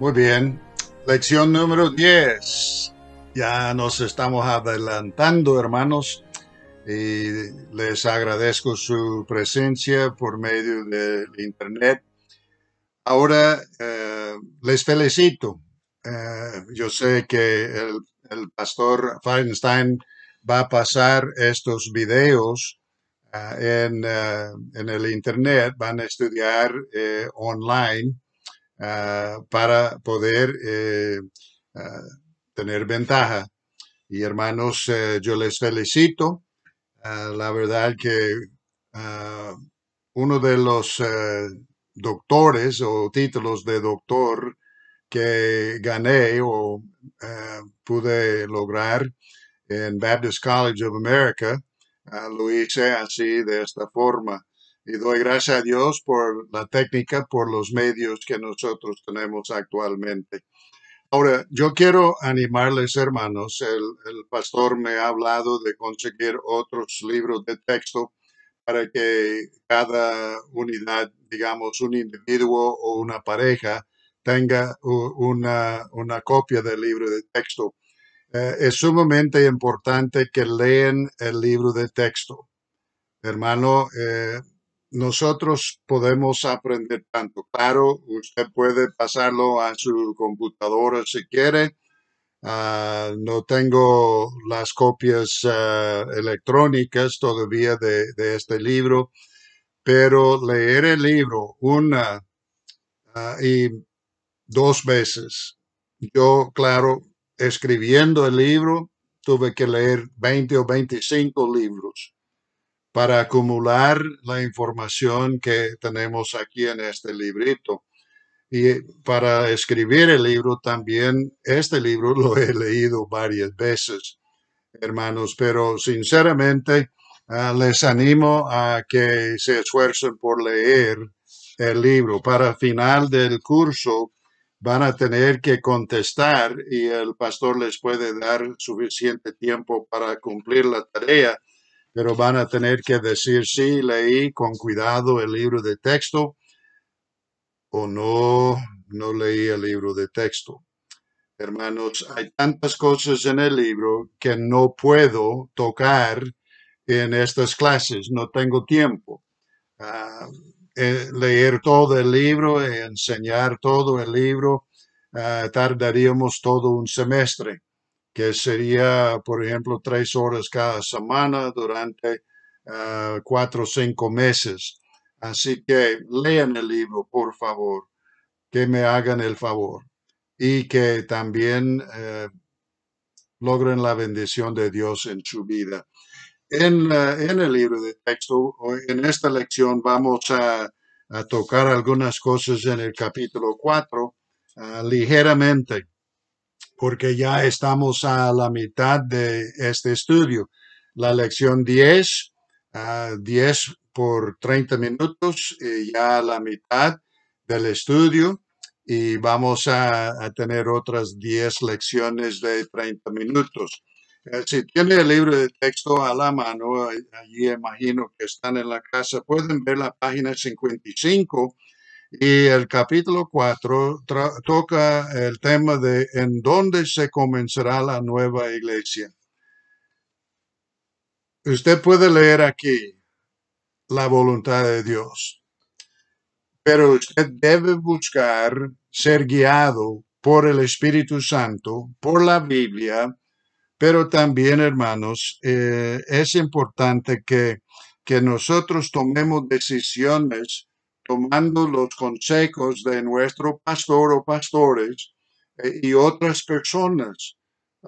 Muy bien. Lección número 10. Ya nos estamos adelantando, hermanos, y les agradezco su presencia por medio del Internet. Ahora eh, les felicito. Eh, yo sé que el, el pastor Feinstein va a pasar estos videos ah, ah, en, el Internet, van a estudiar eh, online ah, para poder eh, tener ventaja. Y hermanos, eh, yo les felicito. la verdad que uno de los doctores o títulos de doctor que gané o pude lograr en Baptist College of America. Ah, lo hice así, de esta forma. Y doy gracias a Dios por la técnica, por los medios que nosotros tenemos actualmente. Ahora, yo quiero animarles, hermanos. El, pastor me ha hablado de conseguir otros libros de texto para que cada unidad, digamos, un individuo o una pareja tenga una, una copia del libro de texto. Eh, es sumamente importante que lean el libro de texto. Hermano, eh, nosotros podemos aprender tanto. Claro, usted puede pasarlo a su computadora si quiere. Ah, no tengo las copias eh, electrónicas todavía de, este libro, pero leer el libro una ah, y dos veces. Yo, claro, escribiendo el libro, tuve que leer 20 o 25 libros para acumular la información que tenemos aquí en este librito. Y para escribir el libro también, este libro lo he leído varias veces, hermanos, pero sinceramente ah, les animo a que se esfuercen por leer el libro. Para final del curso, van a tener que contestar y el pastor les puede dar suficiente tiempo para cumplir la tarea, pero van a tener que decir si leí con cuidado el libro de texto o no, no leí el libro de texto. Hermanos, hay tantas cosas en el libro que no puedo tocar en estas clases, no tengo tiempo. Ah, eh, leer todo el libro, enseñar todo el libro, ah, tardaríamos todo un semestre, que sería, por ejemplo, tres horas cada semana durante ah, cuatro o cinco meses. Así que lean el libro, por favor, que me hagan el favor y que también eh, logren la bendición de Dios en su vida en, el libro de texto, en esta lección vamos a, a tocar algunas cosas en el capítulo 4 ah, ligeramente, porque ya estamos a la mitad de este estudio. La lección 10, 10 ah, por 30 minutos, y ya a la mitad del estudio y vamos a, tener otras 10 lecciones de 30 minutos. Eh, si tiene el libro de texto a la mano, allí imagino que están en la casa, pueden ver la página 55 y el capítulo 4 toca el tema de en dónde se comenzará la nueva iglesia. Usted puede leer aquí la voluntad de Dios, pero usted debe buscar ser guiado por el Espíritu Santo, por la Biblia, pero también, hermanos, eh, es importante que, nosotros tomemos decisiones tomando los consejos de nuestro pastor o pastores eh, y otras personas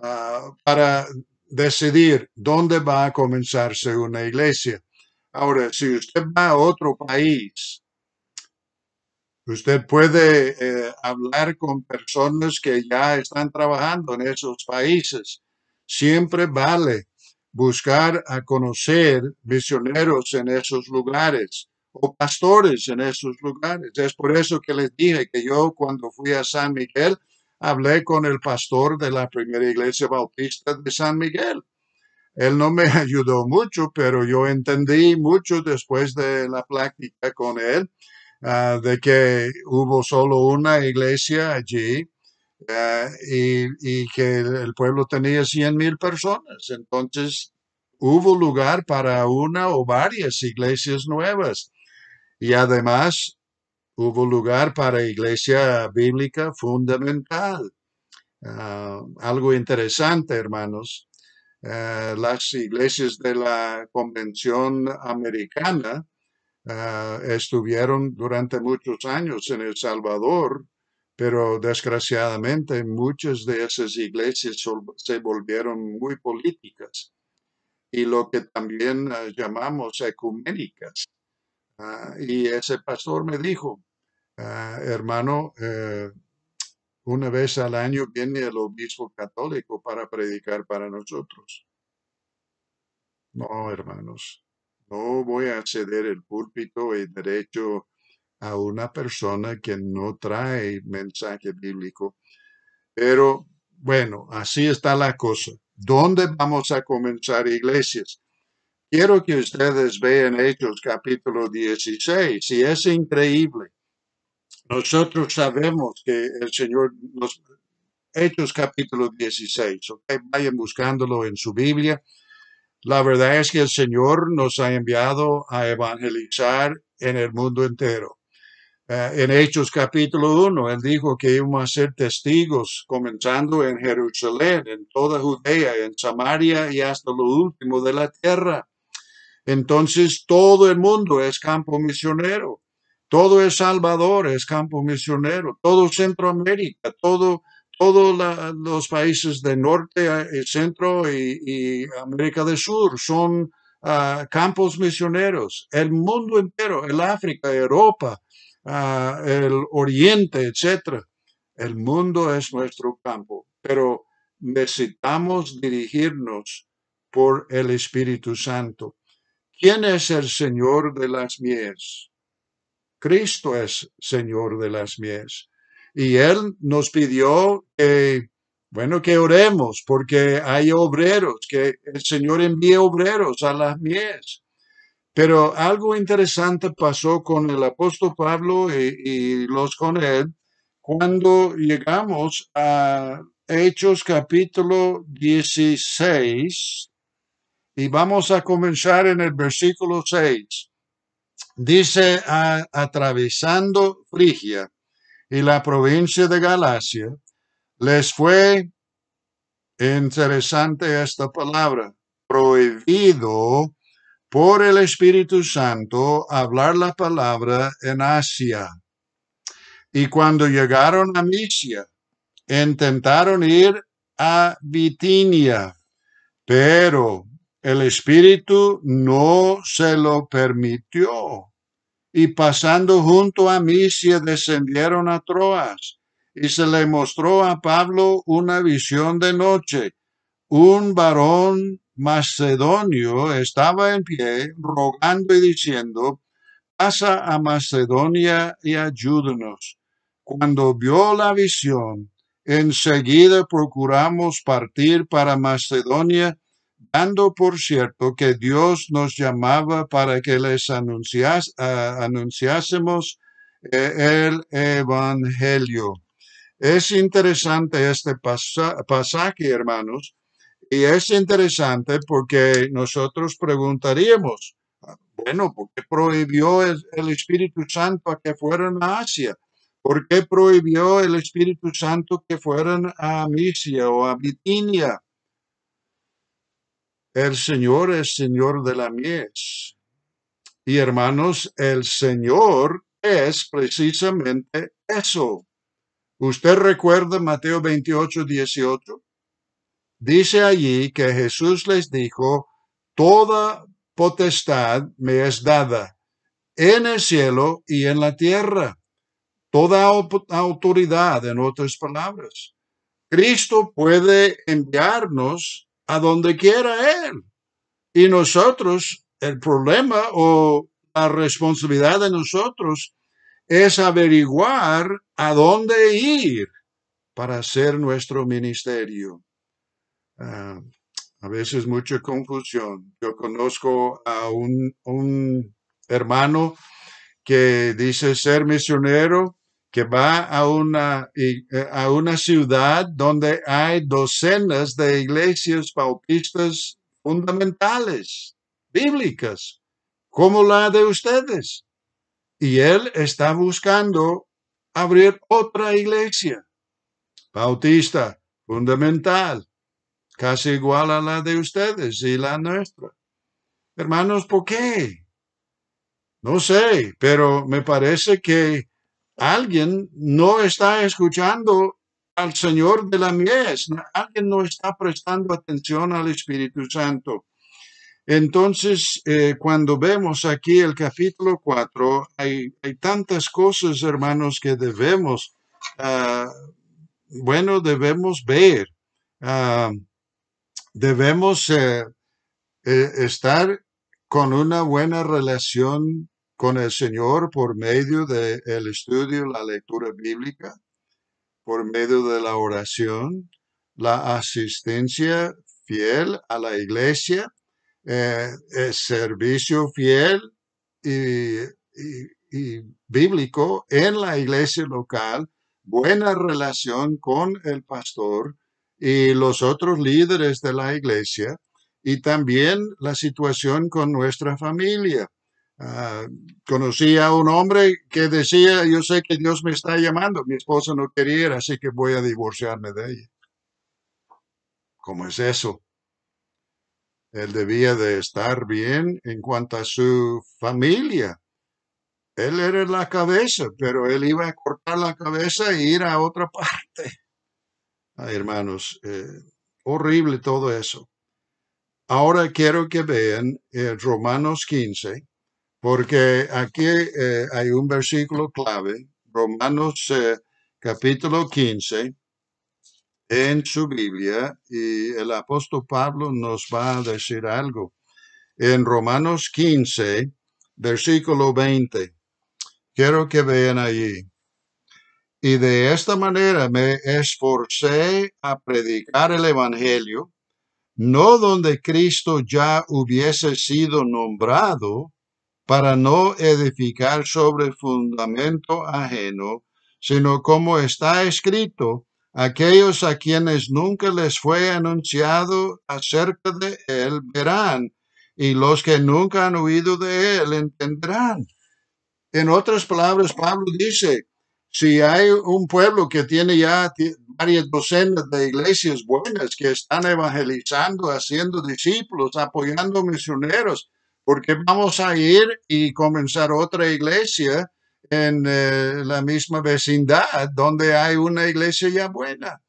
ah, para decidir dónde va a comenzarse una iglesia. Ahora, si usted va a otro país, usted puede eh, hablar con personas que ya están trabajando en esos países Siempre vale buscar a conocer misioneros en esos lugares o pastores en esos lugares. Es por eso que les dije que yo cuando fui a San Miguel hablé con el pastor de la primera iglesia bautista de San Miguel. Él no me ayudó mucho, pero yo entendí mucho después de la práctica con él ah, de que hubo solo una iglesia allí y, que el pueblo tenía 100 mil personas. Entonces hubo lugar para una o varias iglesias nuevas. Y además hubo lugar para iglesia bíblica fundamental. Ah, algo interesante, hermanos. Eh, las iglesias de la Convención Americana eh, estuvieron durante muchos años en El Salvador pero desgraciadamente muchas de esas iglesias se volvieron muy políticas y lo que también eh, llamamos ecuménicas. Ah, y ese pastor me dijo, ah, hermano, eh, una vez al año viene el obispo católico para predicar para nosotros. No, hermanos, no voy a ceder el púlpito y derecho a una persona que no trae mensaje bíblico. Pero bueno, así está la cosa. ¿Dónde vamos a comenzar iglesias? Quiero que ustedes vean Hechos capítulo 16, y es increíble. Nosotros sabemos que el Señor nos... Hechos capítulo 16, vayan buscándolo en su Biblia. La verdad es que el Señor nos ha enviado a evangelizar en el mundo entero. Eh, en Hechos capítulo 1, él dijo que íbamos a ser testigos, comenzando en Jerusalén, en toda Judea, en Samaria y hasta lo último de la tierra. Entonces todo el mundo es campo misionero, todo El Salvador es campo misionero, todo Centroamérica, todo todos los países del norte, el eh, centro y, América del Sur son ah, campos misioneros. El mundo entero, el África, Europa, Ah, el oriente, etc. El mundo es nuestro campo, pero necesitamos dirigirnos por el Espíritu Santo. ¿Quién es el Señor de las mies? Cristo es Señor de las mies. Y Él nos pidió que, bueno, que oremos, porque hay obreros, que el Señor envíe obreros a las mies. Pero algo interesante pasó con el apóstol Pablo y, los con él cuando llegamos a Hechos capítulo 16 y vamos a comenzar en el versículo 6. Dice, atravesando Frigia y la provincia de Galacia, les fue interesante esta palabra, prohibido por el Espíritu Santo hablar la palabra en Asia. Y cuando llegaron a Misia, intentaron ir a Bitinia, pero el Espíritu no se lo permitió. Y pasando junto a Misia, descendieron a Troas, y se le mostró a Pablo una visión de noche, un varón Macedonio estaba en pie, rogando y diciendo, pasa a Macedonia y ayúdanos. Cuando vio la visión, enseguida procuramos partir para Macedonia, dando por cierto que Dios nos llamaba para que les anunciásemos eh, el Evangelio. Es interesante este pasaje, hermanos, y es interesante porque nosotros preguntaríamos, ah, bueno, ¿por qué prohibió el, Espíritu Santo a que fueran a Asia? ¿Por qué prohibió el Espíritu Santo que fueran a Misia o a Bitinia? El Señor es Señor de la mies. Y hermanos, el Señor es precisamente eso. ¿Usted recuerda Mateo 28, 18? Dice allí que Jesús les dijo, Toda potestad me es dada en el cielo y en la tierra. Toda autoridad, en otras palabras. Cristo puede enviarnos a donde quiera Él. Y nosotros, el problema o la responsabilidad de nosotros es averiguar a dónde ir para hacer nuestro ministerio. Ah, a veces mucha confusión. Yo conozco a un, hermano que dice ser misionero, que va a una, eh, a una ciudad donde hay docenas de iglesias bautistas fundamentales, bíblicas, como la de ustedes. Y él está buscando abrir otra iglesia, bautista, fundamental, casi igual a la de ustedes y la nuestra. Hermanos, ¿por qué? No sé, pero me parece que alguien no está escuchando al Señor de la mies, alguien no está prestando atención al Espíritu Santo. Entonces, eh, cuando vemos aquí el capítulo 4, hay, tantas cosas, hermanos, que debemos, ah, bueno, debemos ver. Ah, debemos eh, eh, estar con una buena relación con el Señor por medio del estudio, la lectura bíblica, por medio de la oración, la asistencia fiel a la iglesia, eh, el servicio fiel y bíblico en la iglesia local, buena relación con el pastor, y los otros líderes de la iglesia y también la situación con nuestra familia. Ah, conocí a un hombre que decía, yo sé que Dios me está llamando, mi esposa no quería así que voy a divorciarme de ella. ¿Cómo es eso? Él debía de estar bien en cuanto a su familia. Él era la cabeza, pero él iba a cortar la cabeza e ir a otra parte hermanos, eh, horrible todo eso. Ahora quiero que vean eh, Romanos 15, porque aquí eh, hay un versículo clave, Romanos capítulo 15, en su Biblia, y el apóstol Pablo nos va a decir algo. En Romanos 15, versículo 20, quiero que vean ahí. Y de esta manera me esforcé a predicar el Evangelio, no donde Cristo ya hubiese sido nombrado, para no edificar sobre fundamento ajeno, sino como está escrito, aquellos a quienes nunca les fue anunciado acerca de él verán, y los que nunca han oído de él entenderán. En otras palabras, Pablo dice, si hay un pueblo que tiene ya varias docenas de iglesias buenas que están evangelizando, haciendo discípulos, apoyando misioneros, porque vamos a ir y comenzar otra iglesia en eh, la misma vecindad donde hay una iglesia ya buena.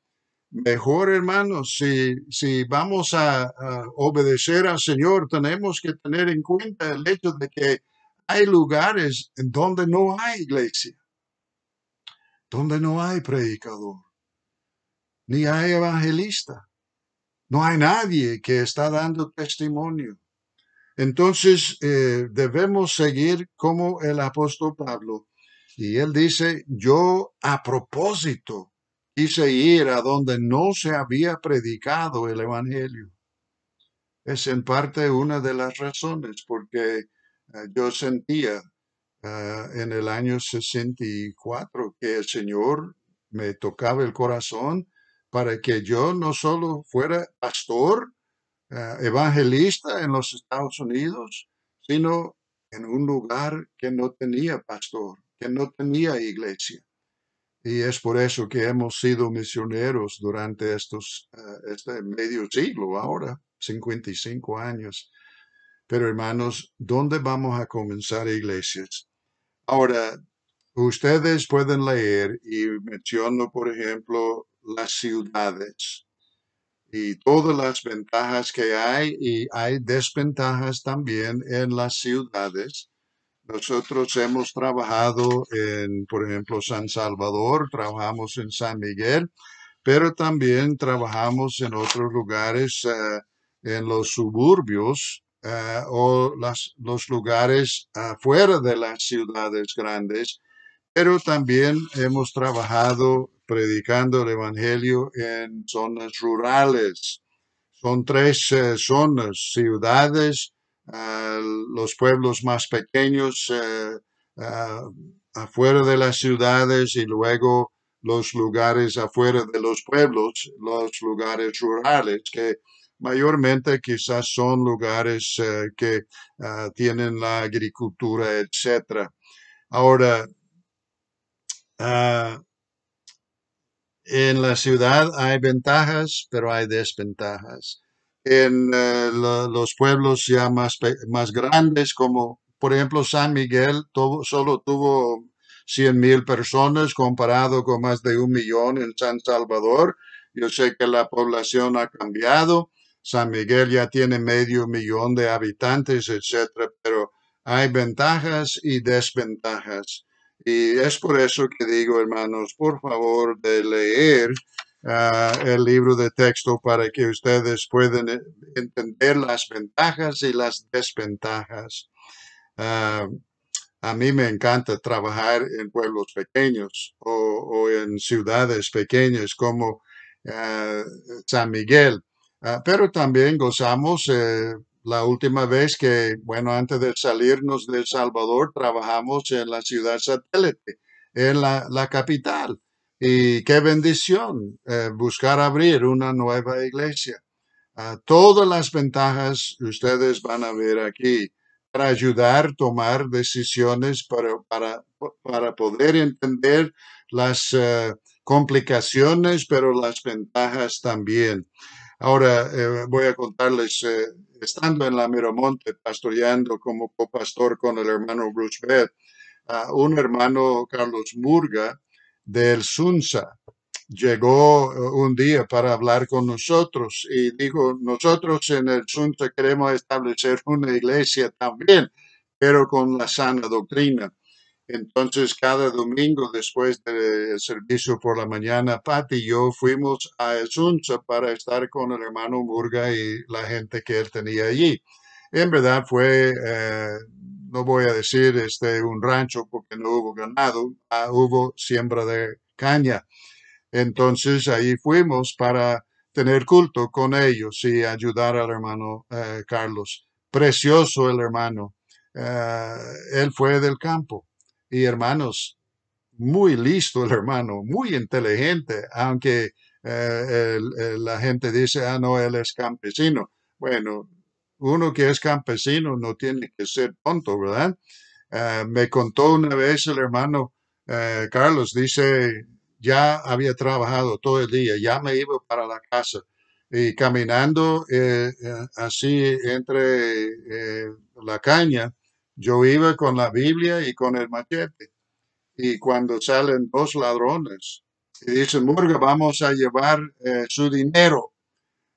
Mejor, hermanos, si, vamos a, obedecer al Señor, tenemos que tener en cuenta el hecho de que hay lugares en donde no hay iglesia donde no hay predicador, ni hay evangelista, no hay nadie que está dando testimonio. Entonces eh, debemos seguir como el apóstol Pablo. Y él dice, yo a propósito quise ir a donde no se había predicado el Evangelio. Es en parte una de las razones porque eh, yo sentía Ah, en el año 64 que el Señor me tocaba el corazón para que yo no solo fuera pastor, ah, evangelista en los Estados Unidos, sino en un lugar que no tenía pastor, que no tenía iglesia. Y es por eso que hemos sido misioneros durante estos, ah, este medio siglo, ahora 55 años. Pero hermanos, ¿dónde vamos a comenzar iglesias? Ahora, ustedes pueden leer y menciono, por ejemplo, las ciudades y todas las ventajas que hay y hay desventajas también en las ciudades. Nosotros hemos trabajado en, por ejemplo, San Salvador, trabajamos en San Miguel, pero también trabajamos en otros lugares, eh, en los suburbios, eh, o los lugares afuera de las ciudades grandes, pero también hemos trabajado predicando el Evangelio en zonas rurales. Son tres eh, zonas, ciudades, eh, los pueblos más pequeños afuera de las ciudades y luego los lugares afuera de los pueblos, los lugares rurales, que mayormente quizás son lugares eh, que ah, tienen la agricultura, etc. Ahora, ah, en la ciudad hay ventajas, pero hay desventajas. En eh, los pueblos ya más, más grandes, como por ejemplo San Miguel, solo tuvo 100 mil personas comparado con más de un millón en San Salvador. Yo sé que la población ha cambiado, San Miguel ya tiene medio millón de habitantes, etcétera, pero hay ventajas y desventajas. Y es por eso que digo, hermanos, por favor, de leer ah, el libro de texto para que ustedes puedan eh, entender las ventajas y las desventajas. Ah, a mí me encanta trabajar en pueblos pequeños o, en ciudades pequeñas como ah, San Miguel. Ah, pero también gozamos eh, la última vez que, bueno, antes de salirnos de El Salvador, trabajamos en la ciudad satélite, en la, capital. Y qué bendición eh, buscar abrir una nueva iglesia. Ah, todas las ventajas ustedes van a ver aquí para ayudar a tomar decisiones, para, poder entender las eh, complicaciones, pero las ventajas también. Ahora eh, voy a contarles, eh, estando en la Miramonte, pastoreando como copastor con el hermano Bruce Bed, un hermano, Carlos Murga, del Sunsa, llegó eh, un día para hablar con nosotros y dijo, nosotros en el Sunsa queremos establecer una iglesia también, pero con la sana doctrina. Entonces, cada domingo después del eh, servicio por la mañana, Pat y yo fuimos a Asunza para estar con el hermano Murga y la gente que él tenía allí. En verdad fue, eh, no voy a decir este, un rancho porque no hubo ganado, ah, hubo siembra de caña. Entonces, ahí fuimos para tener culto con ellos y ayudar al hermano eh, Carlos. Precioso el hermano. él fue del campo y hermanos, muy listo el hermano, muy inteligente, aunque eh, la gente dice, ah, no, él es campesino. Bueno, uno que es campesino no tiene que ser tonto, ¿verdad? Eh, me contó una vez el hermano eh, Carlos, dice, ya había trabajado todo el día, ya me iba para la casa y caminando así entre la caña, yo iba con la Biblia y con el machete. Y cuando salen dos ladrones y dicen, Murga, vamos a llevar eh, su dinero.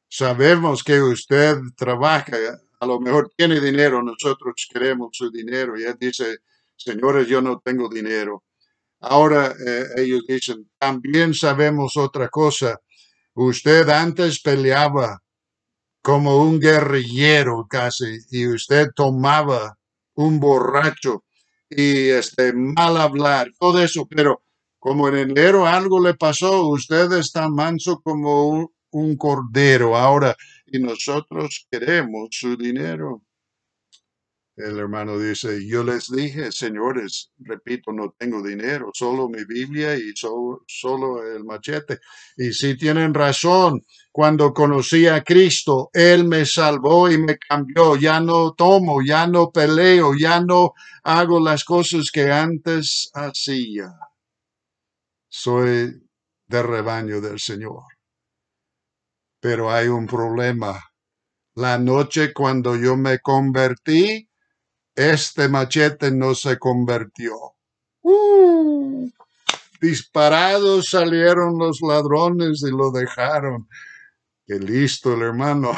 Sabemos que usted trabaja, a lo mejor tiene dinero, nosotros queremos su dinero. Y él dice, señores, yo no tengo dinero. Ahora eh, ellos dicen, también sabemos otra cosa. Usted antes peleaba como un guerrillero casi y usted tomaba un borracho y este, mal hablar, todo eso, pero como en enero algo le pasó, usted está manso como un, un cordero ahora y nosotros queremos su dinero. El hermano dice, yo les dije, señores, repito, no tengo dinero, solo mi Biblia y solo el machete. Y si tienen razón, cuando conocí a Cristo, Él me salvó y me cambió. Ya no tomo, ya no peleo, ya no hago las cosas que antes hacía. Soy de rebaño del Señor. Pero hay un problema. La noche cuando yo me convertí, este machete no se convirtió. Uh. Disparados salieron los ladrones y lo dejaron. Qué listo el hermano.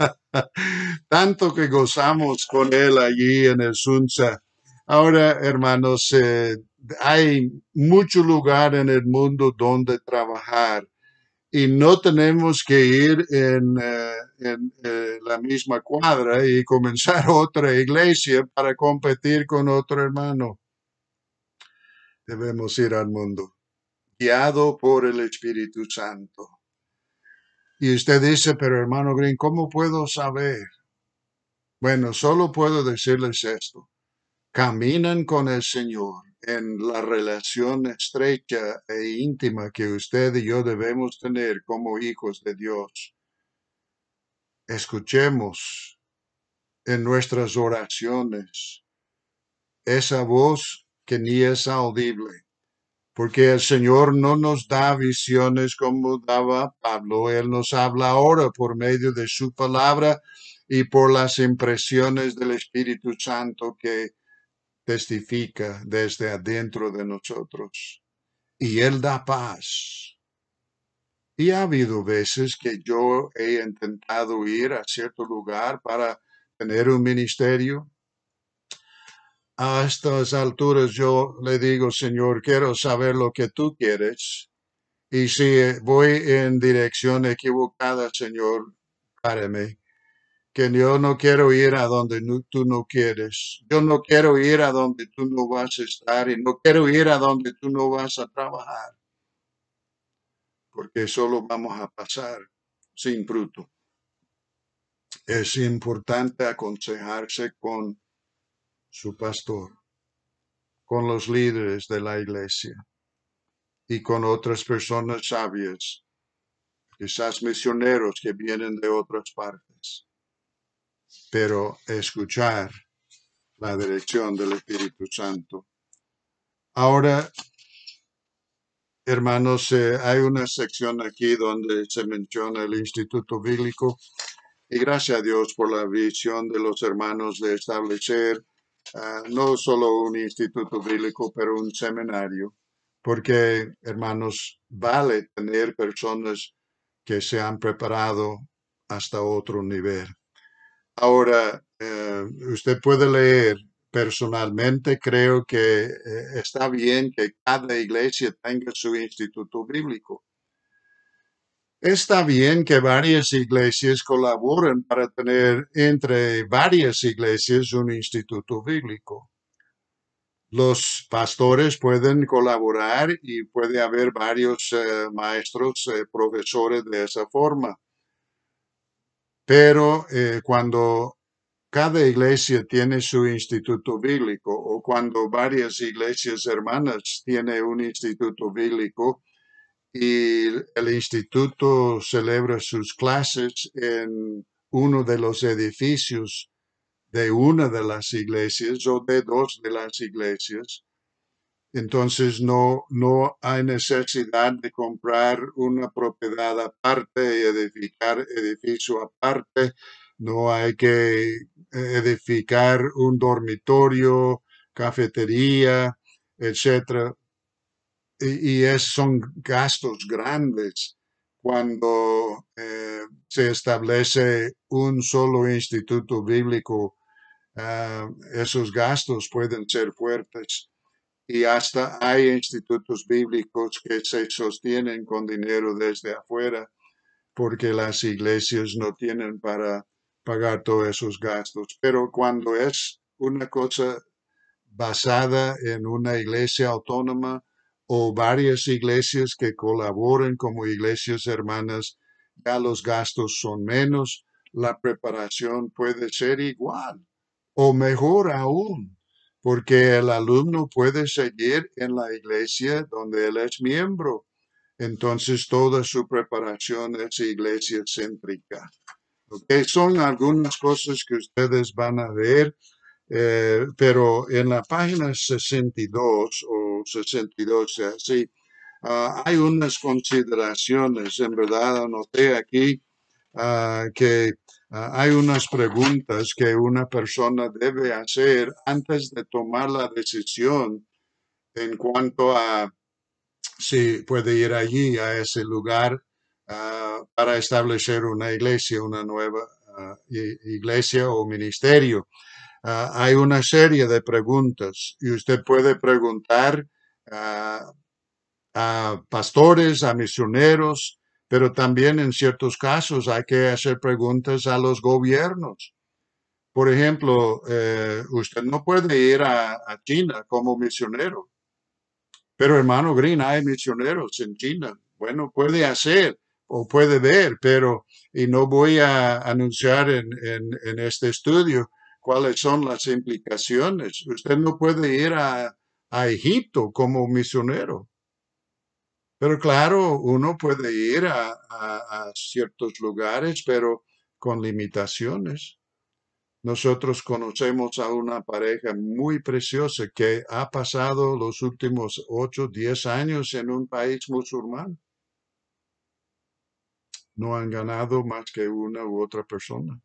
Tanto que gozamos con él allí en el Sunza. Ahora, hermanos, eh, hay mucho lugar en el mundo donde trabajar y no tenemos que ir en, eh, eh, la misma cuadra y comenzar otra iglesia para competir con otro hermano. Debemos ir al mundo, guiado por el Espíritu Santo. Y usted dice, pero hermano Green, ¿cómo puedo saber? Bueno, solo puedo decirles esto. Caminan con el Señor en la relación estrecha e íntima que usted y yo debemos tener como hijos de Dios. Escuchemos en nuestras oraciones esa voz que ni es audible, porque el Señor no nos da visiones como daba Pablo, Él nos habla ahora por medio de su palabra y por las impresiones del Espíritu Santo que testifica desde adentro de nosotros y Él da paz. Y ha habido veces que yo he intentado ir a cierto lugar para tener un ministerio. A estas alturas yo le digo, Señor, quiero saber lo que tú quieres. Y si voy en dirección equivocada, Señor, páreme que yo no quiero ir a donde tú no quieres. Yo no quiero ir a donde tú no vas a estar y no quiero ir a donde tú no vas a trabajar. Porque solo vamos a pasar sin fruto. Es importante aconsejarse con su pastor, con los líderes de la iglesia y con otras personas sabias, quizás misioneros que vienen de otras partes pero escuchar la dirección del Espíritu Santo. Ahora, hermanos, eh, hay una sección aquí donde se menciona el Instituto Bíblico y gracias a Dios por la visión de los hermanos de establecer ah, no solo un Instituto Bíblico, pero un seminario, porque, hermanos, vale tener personas que se han preparado hasta otro nivel. Ahora, eh, usted puede leer. Personalmente creo que eh, está bien que cada iglesia tenga su instituto bíblico. Está bien que varias iglesias colaboren para tener entre varias iglesias un instituto bíblico. Los pastores pueden colaborar y puede haber varios eh, maestros, profesores de esa forma. Pero eh, cuando cada iglesia tiene su instituto bíblico o cuando varias iglesias hermanas tienen un instituto bíblico y el instituto celebra sus clases en uno de los edificios de una de las iglesias o de dos de las iglesias, entonces no, no hay necesidad de comprar una propiedad aparte y edificar edificio aparte. No hay que eh, edificar un dormitorio, cafetería, etcétera. Y, esos son gastos grandes cuando eh, se establece un solo instituto bíblico. Ah, esos gastos pueden ser fuertes y hasta hay institutos bíblicos que se sostienen con dinero desde afuera porque las iglesias no tienen para pagar todos esos gastos. Pero cuando es una cosa basada en una iglesia autónoma o varias iglesias que colaboren como iglesias hermanas, ya los gastos son menos, la preparación puede ser igual o mejor aún porque el alumno puede seguir en la iglesia donde él es miembro. Entonces toda su preparación es iglesia céntrica. Okay, son algunas cosas que ustedes van a ver, eh, pero en la página 62 o 62, así, ah, hay unas consideraciones, en verdad, anoté aquí ah, que Ah, hay unas preguntas que una persona debe hacer antes de tomar la decisión en cuanto a si puede ir allí, a ese lugar, ah, para establecer una iglesia, una nueva ah, iglesia o ministerio. hay una serie de preguntas y usted puede preguntar a pastores, a misioneros, pero también en ciertos casos hay que hacer preguntas a los gobiernos. Por ejemplo, eh, usted no puede ir a, China como misionero. Pero hermano Green, hay misioneros en China. Bueno, puede hacer o puede ver, pero, y no voy a anunciar en, este estudio cuáles son las implicaciones. Usted no puede ir a Egipto como misionero. Pero claro, uno puede ir a, ciertos lugares, pero con limitaciones. Nosotros conocemos a una pareja muy preciosa que ha pasado los últimos 8, 10 años en un país musulmán. No han ganado más que una u otra persona.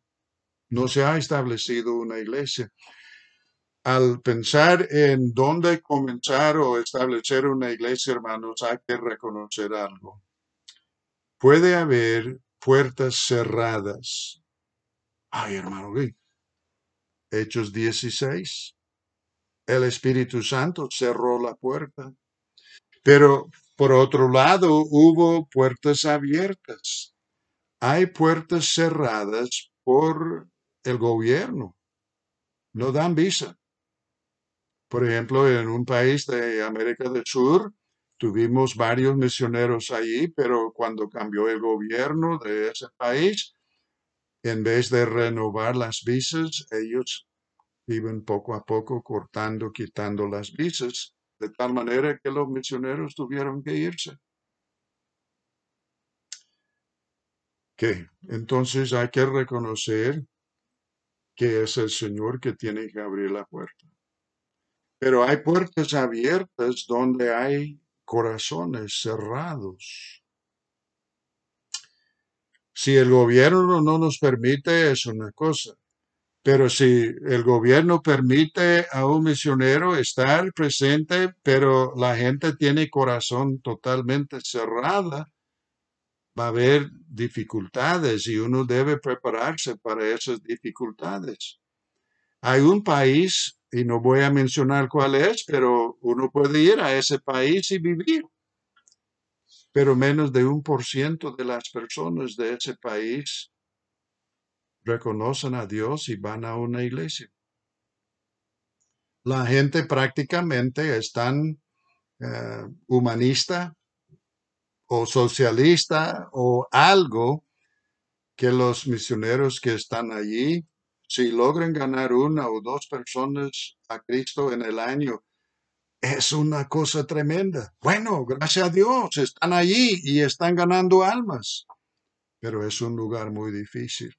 No se ha establecido una iglesia al pensar en dónde comenzar o establecer una iglesia, hermanos, hay que reconocer algo. Puede haber puertas cerradas. Ay, hermano, ¿qué? Hechos 16. El Espíritu Santo cerró la puerta. Pero por otro lado, hubo puertas abiertas. Hay puertas cerradas por el gobierno. No dan visa por ejemplo, en un país de América del Sur tuvimos varios misioneros ahí, pero cuando cambió el gobierno de ese país, en vez de renovar las visas, ellos iban poco a poco cortando, quitando las visas, de tal manera que los misioneros tuvieron que irse. ¿Qué? Entonces hay que reconocer que es el Señor que tiene que abrir la puerta. Pero hay puertas abiertas donde hay corazones cerrados. Si el gobierno no nos permite es una cosa, pero si el gobierno permite a un misionero estar presente, pero la gente tiene corazón totalmente cerrada, va a haber dificultades y uno debe prepararse para esas dificultades. Hay un país y no voy a mencionar cuál es, pero uno puede ir a ese país y vivir. Pero menos de un por ciento de las personas de ese país reconocen a Dios y van a una iglesia. La gente prácticamente es tan eh, humanista o socialista o algo que los misioneros que están allí si logran ganar una o dos personas a Cristo en el año, es una cosa tremenda. Bueno, gracias a Dios, están allí y están ganando almas, pero es un lugar muy difícil.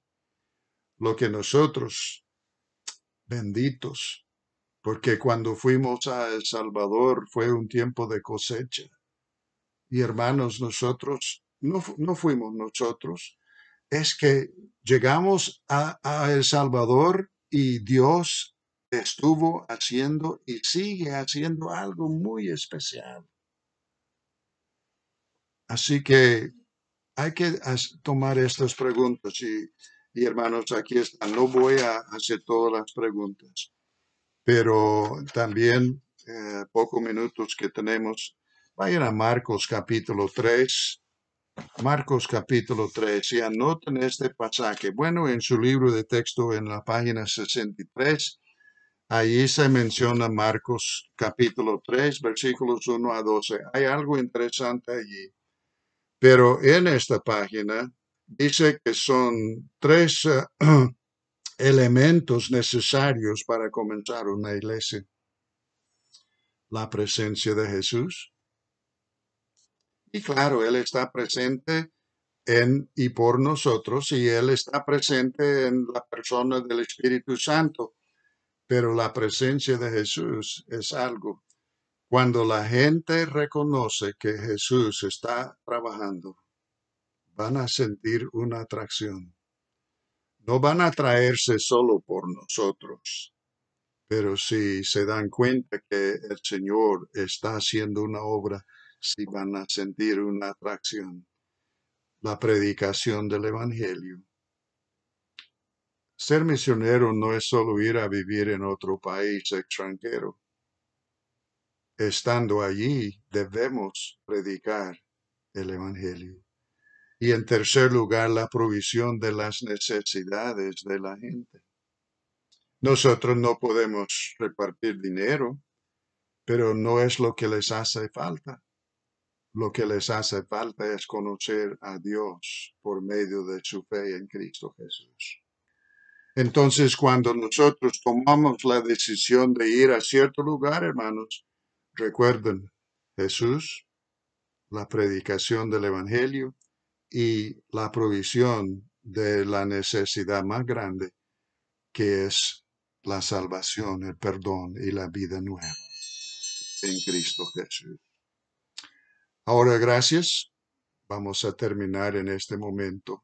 Lo que nosotros, benditos, porque cuando fuimos a El Salvador fue un tiempo de cosecha. Y hermanos, nosotros, no, no fuimos nosotros, es que llegamos a, El Salvador y Dios estuvo haciendo y sigue haciendo algo muy especial. Así que hay que tomar estas preguntas y, hermanos, aquí están. No voy a hacer todas las preguntas, pero también eh, pocos minutos que tenemos, vayan a Marcos capítulo 3 Marcos capítulo 3 y anoten este pasaje. Bueno, en su libro de texto en la página 63, ahí se menciona Marcos capítulo 3, versículos 1 a 12. Hay algo interesante allí, pero en esta página dice que son tres eh, elementos necesarios para comenzar una iglesia. La presencia de Jesús, y claro, Él está presente en y por nosotros y Él está presente en la persona del Espíritu Santo. Pero la presencia de Jesús es algo. Cuando la gente reconoce que Jesús está trabajando, van a sentir una atracción. No van a traerse solo por nosotros, pero si se dan cuenta que el Señor está haciendo una obra, si van a sentir una atracción. La predicación del Evangelio. Ser misionero no es solo ir a vivir en otro país extranjero. Estando allí debemos predicar el Evangelio. Y en tercer lugar, la provisión de las necesidades de la gente. Nosotros no podemos repartir dinero, pero no es lo que les hace falta. Lo que les hace falta es conocer a Dios por medio de su fe en Cristo Jesús. Entonces, cuando nosotros tomamos la decisión de ir a cierto lugar, hermanos, recuerden Jesús, la predicación del Evangelio y la provisión de la necesidad más grande, que es la salvación, el perdón y la vida nueva en Cristo Jesús. Ahora, gracias. Vamos a terminar en este momento.